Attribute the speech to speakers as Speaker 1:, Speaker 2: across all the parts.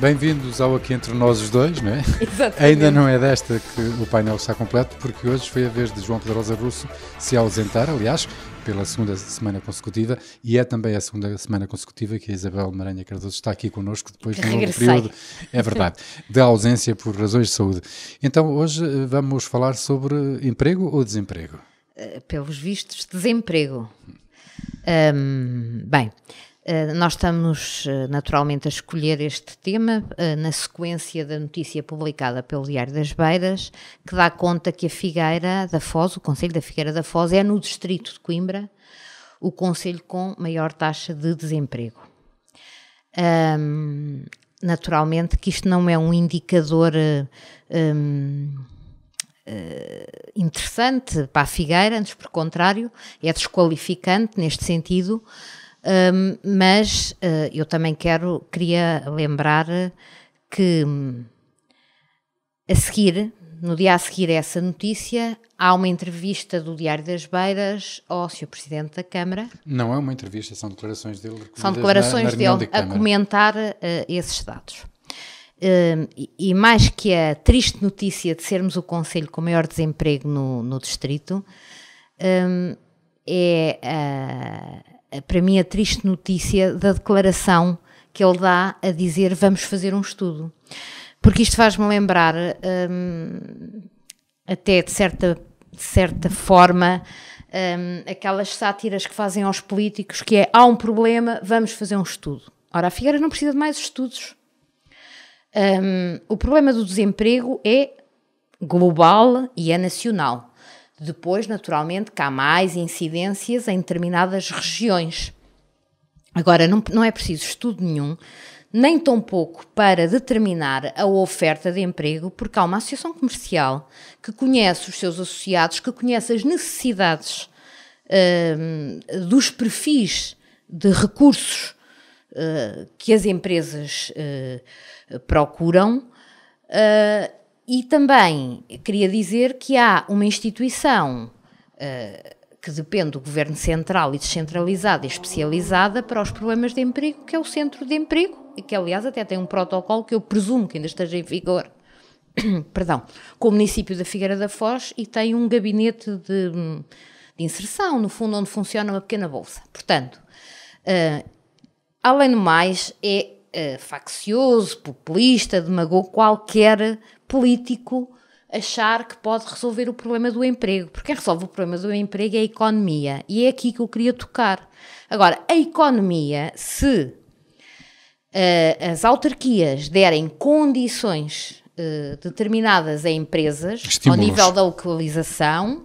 Speaker 1: Bem-vindos ao Aqui Entre Nós os Dois, não é? Exatamente. Ainda não é desta que o painel está completo, porque hoje foi a vez de João Pedrosa Russo se ausentar, aliás, pela segunda semana consecutiva, e é também a segunda semana consecutiva que a Isabel Maranha Cardoso está aqui connosco depois de um longo período, é verdade, de ausência por razões de saúde. Então hoje eh, vamos falar sobre emprego ou desemprego?
Speaker 2: Eh, pelos vistos, desemprego. Hum, bem, eh, nós estamos eh, naturalmente a escolher este tema eh, na sequência da notícia publicada pelo Diário das Beiras, que dá conta que a Figueira da Foz, o Conselho da Figueira da Foz, é no distrito de Coimbra o conselho com maior taxa de desemprego. Um, naturalmente que isto não é um indicador um, interessante para a Figueira, antes por contrário, é desqualificante neste sentido, mas uh, eu também quero, queria lembrar que hum, a seguir, no dia a seguir a essa notícia, há uma entrevista do Diário das Beiras ao Sr. Presidente da Câmara.
Speaker 1: Não é uma entrevista, são declarações dele. São declarações na, na dele de a
Speaker 2: comentar uh, esses dados. Uh, e, e mais que a triste notícia de sermos o Conselho com maior desemprego no, no Distrito, é a, ah, eh, para mim, a triste notícia da declaração que ele dá a dizer vamos fazer um estudo. Porque isto faz-me lembrar, ehm, até de certa, de certa forma, ehm, aquelas sátiras que fazem aos políticos, que é, há um problema, vamos fazer um estudo. Ora, a Figueira não precisa de mais estudos. Ehm, o problema do desemprego é global e é nacional. Depois, naturalmente, que há mais incidências em determinadas regiões. Agora, não, não é preciso estudo nenhum, nem tão pouco para determinar a oferta de emprego, porque há uma associação comercial que conhece os seus associados, que conhece as necessidades uh, dos perfis de recursos uh, que as empresas uh, procuram. E também queria dizer que há uma instituição uh, que depende do governo central e descentralizada e especializada para os problemas de emprego, que é o Centro de Emprego, e que aliás até tem um protocolo que eu presumo que ainda esteja em vigor. Perdão, com o município da Figueira da Foz e tem um gabinete de, de inserção, no fundo, onde funciona uma pequena bolsa. Portanto, uh, além do mais, é uh, faccioso, populista, demagogo qualquer político achar que pode resolver o problema do emprego, porque quem resolve o problema do emprego é a economia, e é aqui que eu queria tocar. Agora, a economia, se uh, as autarquias derem condições uh, determinadas a empresas, Estímulos. ao nível da localização,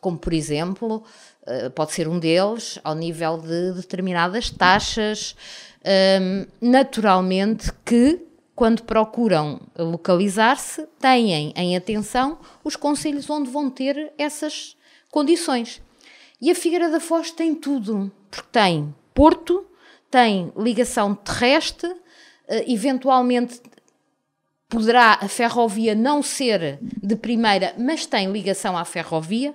Speaker 2: como por exemplo, uh, pode ser um deles, ao nível de determinadas taxas, um, ehm, naturalmente que quando procuram localizar-se, têm em atenção os conselhos onde vão ter essas condições. E a Figueira da Foz tem tudo, porque tem porto, tem ligação terrestre, eh, eventualmente poderá a ferrovia não ser de primeira, mas tem ligação à ferrovia,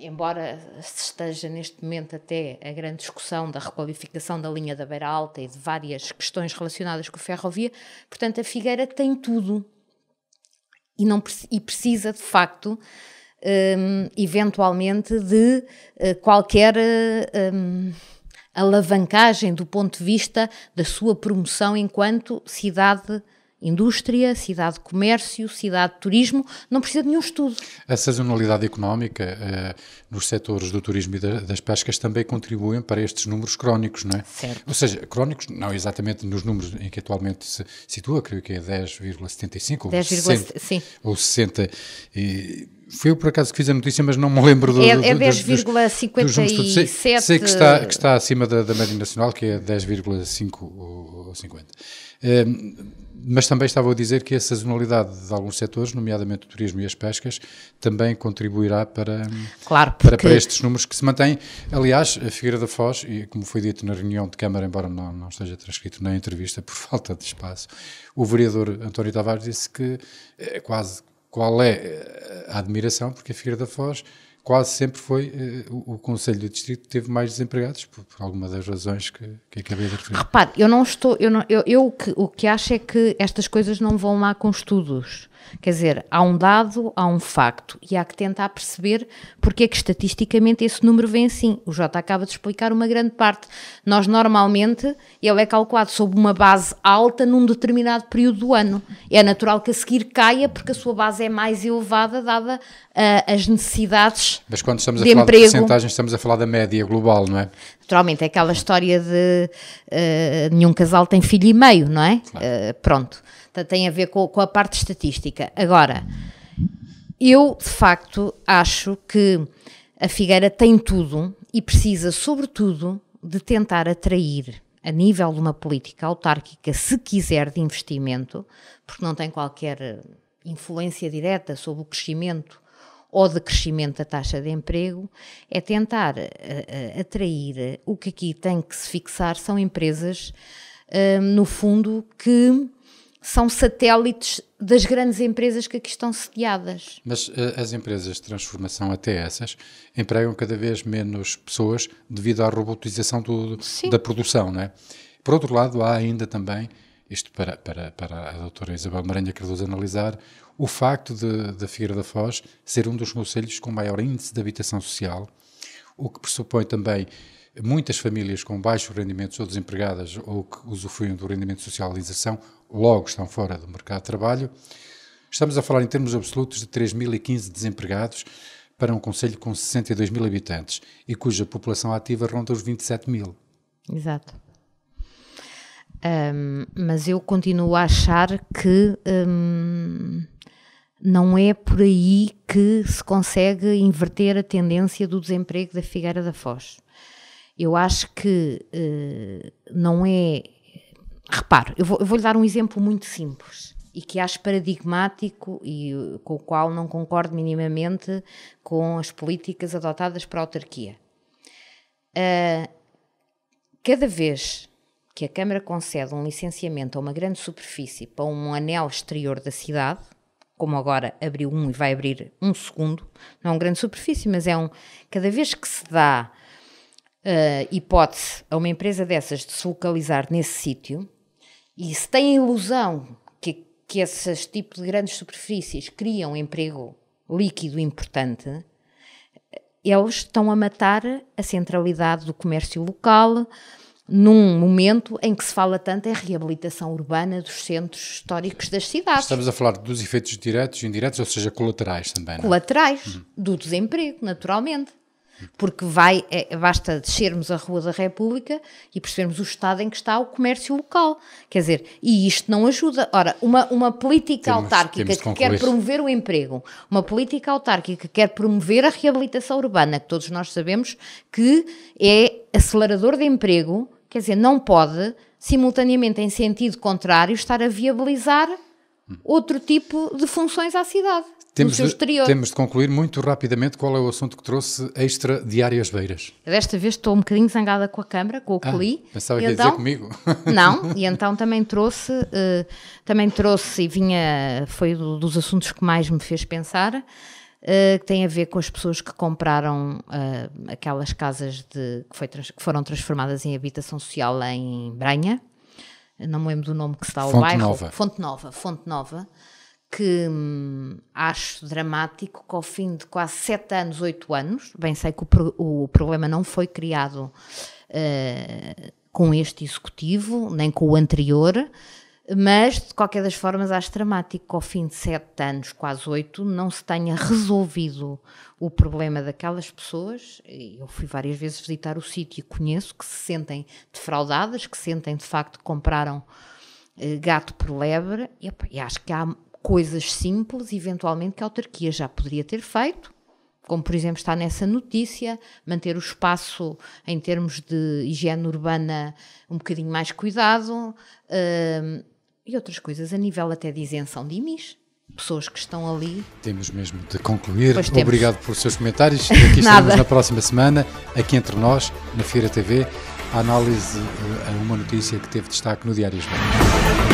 Speaker 2: embora se esteja neste momento até a grande discussão da requalificação da linha da Beira Alta e de várias questões relacionadas com a ferrovia, portanto, a Figueira tem tudo e, não, e precisa, de facto, um, eventualmente, de uh, qualquer um, alavancagem do ponto de vista da sua promoção enquanto cidade indústria, cidade de comércio, cidade de turismo, não precisa de nenhum estudo.
Speaker 1: A sazonalidade económica uh, nos setores do turismo e da, das pescas também contribuem para estes números crónicos, não é? Certo. Ou seja, crónicos, não exatamente nos números em que atualmente se situa, creio que é 10,75 10, ou 60. Sim. Ou 60 e, foi eu por acaso que fiz a notícia, mas não me lembro do. É, é 10,57. Sei, sei que, está, que está acima da, da média nacional, que é 10,5 ou, ou 50. Um, ehm, mas também estava a dizer que a sazonalidade de alguns setores, nomeadamente o turismo e as pescas, também contribuirá para, claro, porque... para, para, estes números que se mantêm. Aliás, a Figueira da Foz, e como foi dito na reunião de Câmara, embora não, não esteja transcrito na entrevista por falta de espaço, o vereador António Tavares disse que é quase qual é eh, a admiração, porque a Figueira da Foz quase sempre foi uh, o, o, Conselho do Distrito que teve mais desempregados, por, por alguma das razões que, que acabei de referir.
Speaker 2: Repare, eu não estou, eu, não, eu, eu o, que, o que acho é que estas coisas não vão lá com estudos. Quer dizer, há um dado, há um facto e há que tentar perceber porque é que estatisticamente esse número vem assim. O J acaba de explicar uma grande parte. Nós normalmente ele é calculado sob uma base alta num determinado período do ano. É natural que a seguir caia porque a sua base é mais elevada dada uh, as necessidades.
Speaker 1: Mas quando estamos a de falar emprego. de percentagens, estamos a falar da média global, não é? Naturalmente, é aquela história de
Speaker 2: uh, nenhum casal tem filho e meio, não é? Claro. Uh, pronto. Portanto, tá, tem a ver com, com a parte estatística. Agora, eu de facto acho que a Figueira tem tudo e precisa, sobretudo, de tentar atrair a nível de uma política autárquica, se quiser, de investimento, porque não tem qualquer eh, influência direta sobre o crescimento ou de crescimento da taxa de emprego, é tentar uh, atrair o que aqui tem que se fixar são empresas, uh, no fundo, que são satélites das grandes empresas que aqui estão sediadas.
Speaker 1: Mas eh, as empresas de transformação, até essas, empregam cada vez menos pessoas devido à robotização do, da produção, não é? Por outro lado, há ainda também, isto para, para, para a doutora Isabel Maranha nos analisar, o facto de, da Figueira da Foz ser um dos conselhos com maior índice de habitação social, o que pressupõe também muitas famílias com baixos rendimentos ou desempregadas ou que usufruem do rendimento de socialização logo estão fora do mercado de trabalho. Estamos a falar em termos absolutos de 3.015 desempregados para um conselho com 62 mil habitantes e cuja população ativa ronda os 27 mil.
Speaker 2: Exato. Um, mas eu continuo a achar que um, não é por aí que se consegue inverter a tendência do desemprego da Figueira da Foz. Eu acho que uh, não é. Reparo, eu, vou, vou-lhe dar um exemplo muito simples e que acho paradigmático e eh, com o qual não concordo minimamente com as políticas adotadas para a autarquia. Uh, cada vez que a Câmara concede um licenciamento a uma grande superfície para um anel exterior da cidade, como agora abriu um e vai abrir um segundo, não é uma grande superfície, mas é um. Cada vez que se dá uh, hipótese a uma empresa dessas de se localizar nesse sítio e se tem a ilusão que, que esses tipos de grandes superfícies criam emprego líquido importante, eles estão a matar a centralidade do comércio local num momento em que se fala tanto em reabilitação urbana dos centros históricos das cidades. Estamos a
Speaker 1: falar dos efeitos diretos e indiretos, ou seja, colaterais também. Não? É?
Speaker 2: Colaterais uhum. do desemprego, naturalmente porque vai, é, basta descermos a Rua da República e percebermos o estado em que está o comércio local. Quer dizer, e isto não ajuda. Ora, uma, uma política temos, autárquica temos que quer promover o emprego, uma política autárquica que quer promover a reabilitação urbana, que todos nós sabemos que é acelerador de emprego, quer dizer, não pode, simultaneamente, em sentido contrário, estar a viabilizar hum. outro tipo de funções à cidade temos seu exterior. De, temos
Speaker 1: de concluir muito rapidamente qual é o assunto que trouxe extra de Áreas Beiras.
Speaker 2: Desta vez estou um bocadinho zangada com a Câmara, com o ah, Coli. Pensava que ia então, dizer comigo. Não, e então também trouxe, uh, também trouxe e vinha, foi do, dos assuntos que mais me fez pensar, uh, que tem a ver com as pessoas que compraram uh, aquelas casas de, que, que, foram transformadas em habitação social em Branha. Não me lembro do nome que se dá ao Fonte bairro. Nova. Fonte Nova. Fonte Nova que hum, acho dramático que ao fim de quase sete anos, oito anos, bem sei que o, pro, o problema não foi criado uh, com este executivo, nem com o anterior, mas de qualquer das formas acho dramático que ao fim de sete anos, quase oito, não se tenha resolvido o problema daquelas pessoas, eu fui várias vezes visitar o sítio e conheço, que se sentem defraudadas, que sentem de facto que compraram eh, gato por lebre, e, opa, e acho que há coisas simples, eventualmente, que a autarquia já poderia ter feito, como por exemplo está nessa notícia, manter o espaço em termos de higiene urbana um bocadinho mais cuidado uh, e outras coisas a nível até de isenção de IMIs. Pessoas que estão ali.
Speaker 1: Temos mesmo de concluir. Obrigado por pelos seus comentários. Aqui estamos na próxima semana, aqui entre nós, na Fira TV, a análise eh, a uma notícia que teve destaque no Diário Espanhol.